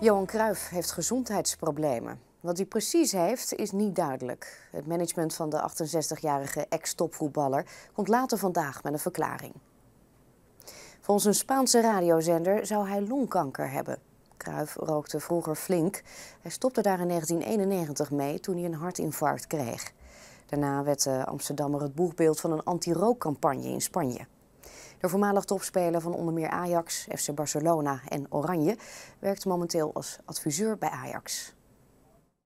Johan Cruijff heeft gezondheidsproblemen. Wat hij precies heeft, is niet duidelijk. Het management van de 68-jarige ex-topvoetballer komt later vandaag met een verklaring. Volgens een Spaanse radiozender zou hij longkanker hebben. Cruijff rookte vroeger flink. Hij stopte daar in 1991 mee toen hij een hartinfarct kreeg. Daarna werd de Amsterdammer het boegbeeld van een anti-rookcampagne in Spanje. De voormalig topspeler van onder meer Ajax, FC Barcelona en Oranje werkt momenteel als adviseur bij Ajax.